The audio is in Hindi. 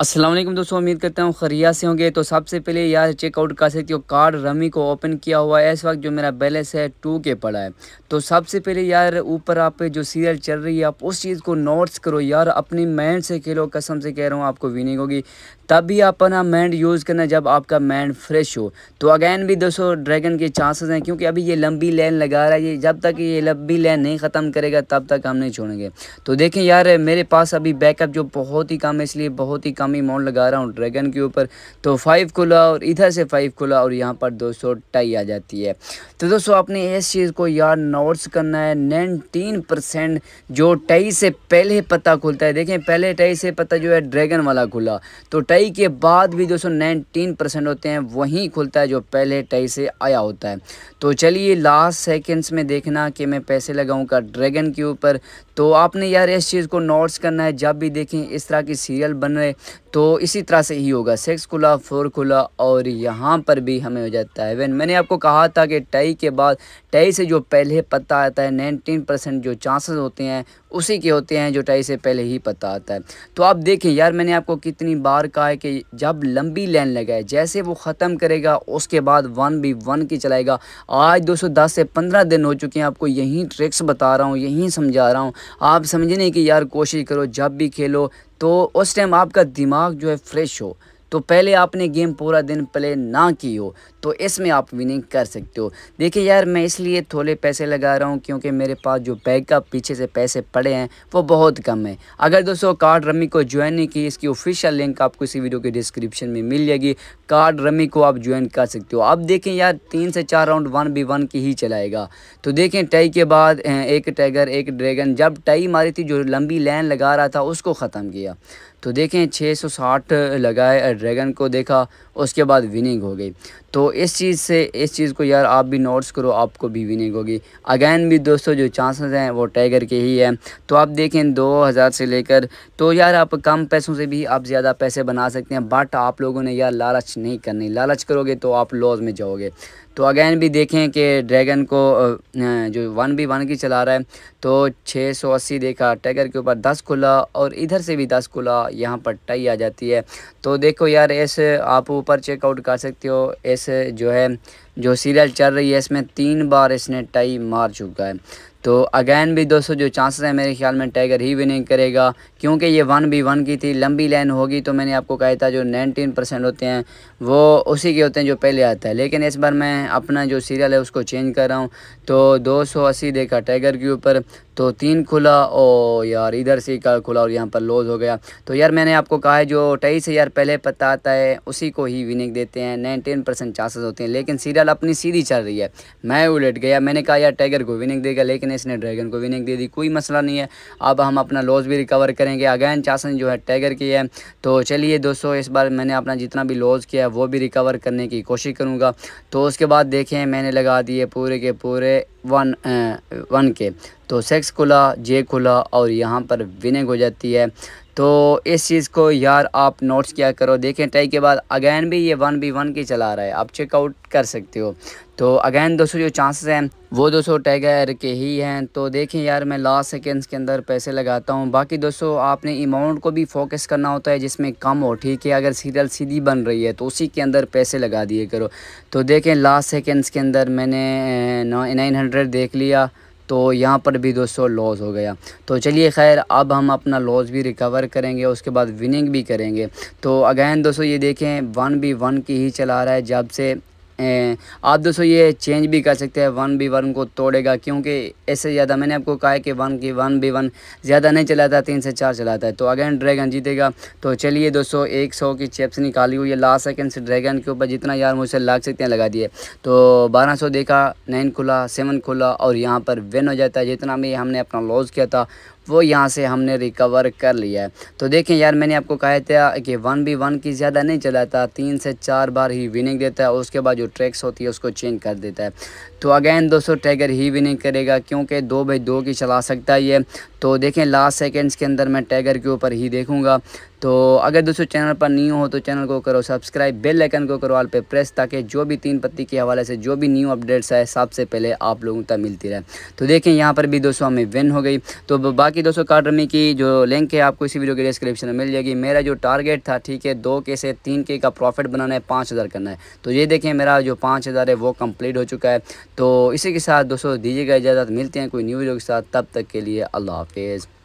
असलम दोस्तों उम्मीद करता हूँ खरिया से होंगे तो सबसे पहले यार चेकआउट कर सकते हो कार्ड रमी को ओपन किया हुआ है इस वक्त जो मेरा बैलेंस है टू के पड़ा है तो सबसे पहले यार ऊपर आप जो सीरियल चल रही है आप उस चीज़ को नोट्स करो यार अपनी माइंड से खेलो कसम से कह रहा हूँ आपको विनिंग होगी तभी अपना माइंड यूज़ करना जब आपका माइंड फ्रेश हो तो अगैन भी दोस्तों ड्रैगन के चांसेस हैं क्योंकि अभी ये लंबी लाइन लगा रहा है ये जब तक ये लंबी लाइन नहीं ख़त्म करेगा तब तक हम नहीं छोड़ेंगे तो देखें यार मेरे पास अभी बैकअप जो बहुत ही कम है इसलिए बहुत ही कम आर्मी माउंट लगा रहा हूँ ड्रैगन के ऊपर तो फाइव खुला और इधर से फाइव खुला और यहाँ पर दोस्तों टाई आ जाती है तो दोस्तों आपने इस चीज़ को यार नोट्स करना है नाइनटीन परसेंट जो टाई से पहले पता खुलता है देखें पहले टाई से पता जो है ड्रैगन वाला खुला तो टाई के बाद भी दोस्तों नाइनटीन परसेंट होते हैं वहीं खुलता है जो पहले टाई से आया होता है तो चलिए लास्ट सेकेंड्स में देखना कि मैं पैसे लगाऊँ का ड्रैगन के ऊपर तो आपने यार इस चीज़ को नोट्स करना है जब भी देखें इस तरह की सीरियल बन रहे तो इसी तरह से ही होगा सिक्स खुला फोर खुला और यहाँ पर भी हमें हो जाता है वैन मैंने आपको कहा था कि टई के बाद टई से जो पहले पता आता है नाइनटीन परसेंट जो चांसेस होते हैं उसी के होते हैं जो टई से पहले ही पता आता है तो आप देखें यार मैंने आपको कितनी बार कहा है कि जब लंबी लाइन लगाए जैसे वो ख़त्म करेगा उसके बाद वन बी वन की चलाएगा आज दो से पंद्रह दिन हो चुके हैं आपको यहीं ट्रिक्स बता रहा हूँ यहीं समझा रहा हूँ आप समझ नहीं कि यार कोशिश करो जब भी खेलो तो उस टाइम आपका दिमाग जो है फ्रेश हो तो पहले आपने गेम पूरा दिन प्ले ना की हो तो इसमें आप विनिंग कर सकते हो देखिए यार मैं इसलिए थोड़े पैसे लगा रहा हूँ क्योंकि मेरे पास जो बैग का पीछे से पैसे पड़े हैं वो बहुत कम है अगर दोस्तों कार्ड रमी को ज्वाइन नहीं की इसकी ऑफिशियल लिंक आपको इसी वीडियो के डिस्क्रिप्शन में मिल जाएगी कार्ड रमी को आप ज्वाइन कर सकते हो अब देखें यार तीन से चार राउंड वन बी वन की ही चलाएगा तो देखें टाई के बाद अं, एक टाइगर एक ड्रैगन जब टाई मारी थी जो लंबी लाइन लगा रहा था उसको ख़त्म किया तो देखें 660 लगाए ड्रैगन को देखा उसके बाद विनिंग हो गई तो इस चीज़ से इस चीज़ को यार आप भी नोट्स करो आपको भी विनिंग होगी अगैन भी दोस्तों जो चांसेस हैं वो टाइगर के ही हैं तो आप देखें दो हज़ार से लेकर तो यार आप कम पैसों से भी आप ज़्यादा पैसे बना सकते हैं बट आप लोगों ने यार लालच नहीं करनी लालच करोगे तो आप लॉज में जाओगे तो अगेन भी देखें कि ड्रैगन को जो वन बी वन की चला रहा है तो 680 देखा टैगर के ऊपर 10 खुला और इधर से भी 10 खुला यहाँ पर टई आ जाती है तो देखो यार ऐसे आप ऊपर चेकआउट कर सकते हो ऐसे जो है जो सीरियल चल रही है इसमें तीन बार इसने टई मार चुका है तो अगेन भी दोस्तों जो चांसेस हैं मेरे ख्याल में टाइगर ही विनिंग करेगा क्योंकि ये वन बी वन की थी लंबी लाइन होगी तो मैंने आपको कहा था जो नाइनटीन परसेंट होते हैं वो उसी के होते हैं जो पहले आता है लेकिन इस बार मैं अपना जो सीरियल है उसको चेंज कर रहा हूँ तो दो सौ अस्सी देखा टाइगर के ऊपर तो तीन खुला ओ यार इधर से का खुला और यहाँ पर लॉज हो गया तो यार मैंने आपको कहा है जो तेईस हज़ार पहले पता आता है उसी को ही विनिंग देते हैं नाइनटीन परसेंट चांसेस होते हैं लेकिन सीरियल अपनी सीधी चल रही है मैं उलट गया मैंने कहा यार टाइगर को विनिंग देगा लेकिन इसने ड्रैगन को विनिंग दे दी कोई मसला नहीं है अब हम अपना लॉस भी रिकवर करेंगे अगैन चासन जो है टैगर की है तो चलिए दोस्तों इस बार मैंने अपना जितना भी लॉस किया है वो भी रिकवर करने की कोशिश करूँगा तो उसके बाद देखें मैंने लगा दिए पूरे के पूरे वन वन के तो सेक्स खुला जे खुला और यहाँ पर विनिंग हो जाती है तो इस चीज़ को यार आप नोट्स किया करो देखें टाई के बाद अगैन भी ये वन बी वन की चला रहा है आप चेकआउट कर सकते हो तो अगैन दोस्तों जो चांसेस हैं वो दोस्तों टाइगर के ही हैं तो देखें यार मैं लास्ट सेकेंड्स के अंदर पैसे लगाता हूँ बाकी दोस्तों आपने अमाउंट को भी फोकस करना होता है जिसमें कम हो ठीक है अगर सीरियल सीधी बन रही है तो उसी के अंदर पैसे लगा दिए करो तो देखें लास्ट सेकेंड्स के अंदर मैंने नाइन हंड्रेड देख लिया तो यहाँ पर भी दोस्तों लॉस हो गया तो चलिए खैर अब हम अपना लॉस भी रिकवर करेंगे उसके बाद विनिंग भी करेंगे तो अगैन दोस्तों ये देखें वन बी वन की ही चला रहा है जब से आप दोस्तों ये चेंज भी कर सकते हैं वन बी वन को तोड़ेगा क्योंकि इससे ज़्यादा मैंने आपको कहा है कि वन की वन बी वन ज़्यादा नहीं चलाता तीन से चार चलाता है तो अगेन ड्रैगन जीतेगा तो चलिए दोस्तों एक सौ की चेप्स निकाली हुई है लास्ट सेकेंड से ड्रैगन के ऊपर जितना यार मुझसे लाग सकते हैं लगा दिए तो बारह सौ देखा नाइन खुला सेवन खुला और यहाँ पर विन हो जाता है जितना भी हमने अपना लॉस किया था वो यहाँ से हमने रिकवर कर लिया है तो देखें यार मैंने आपको कहा था कि वन बी वन की ज़्यादा नहीं चलाता तीन से चार बार ही विनिंग देता है और उसके बाद जो ट्रैक्स होती है उसको चेंज कर देता है तो अगेन दोस्तों टैगर ही विनिंग करेगा क्योंकि दो बाई दो की चला सकता है ये तो देखें लास्ट सेकेंड्स के अंदर मैं टैगर के ऊपर ही देखूँगा तो अगर दोस्तों चैनल पर न्यू हो तो चैनल को करो सब्सक्राइब बेल आइकन को करो ऑल पे प्रेस ताकि जो भी तीन पत्ती के हवाले से जो भी न्यू अपडेट्स है सबसे पहले आप लोगों तक मिलती रहे तो देखें यहाँ पर भी दोस्तों हमें विन हो गई तो बाकी बाकी दोस्तों कार्डमी की जो लिंक है आपको इसी वीडियो के डिस्क्रिप्शन में मिल जाएगी मेरा जो टारगेट था ठीक है दो के से तीन के का प्रॉफिट बनाना है पाँच हज़ार करना है तो ये देखें मेरा जो पाँच हज़ार है वो कम्प्लीट हो चुका है तो इसी के साथ दोस्तों दीजिएगा इजाज़त मिलते हैं कोई न्यू वीडियो के साथ तब तक के लिए अल्लाह हाफिज़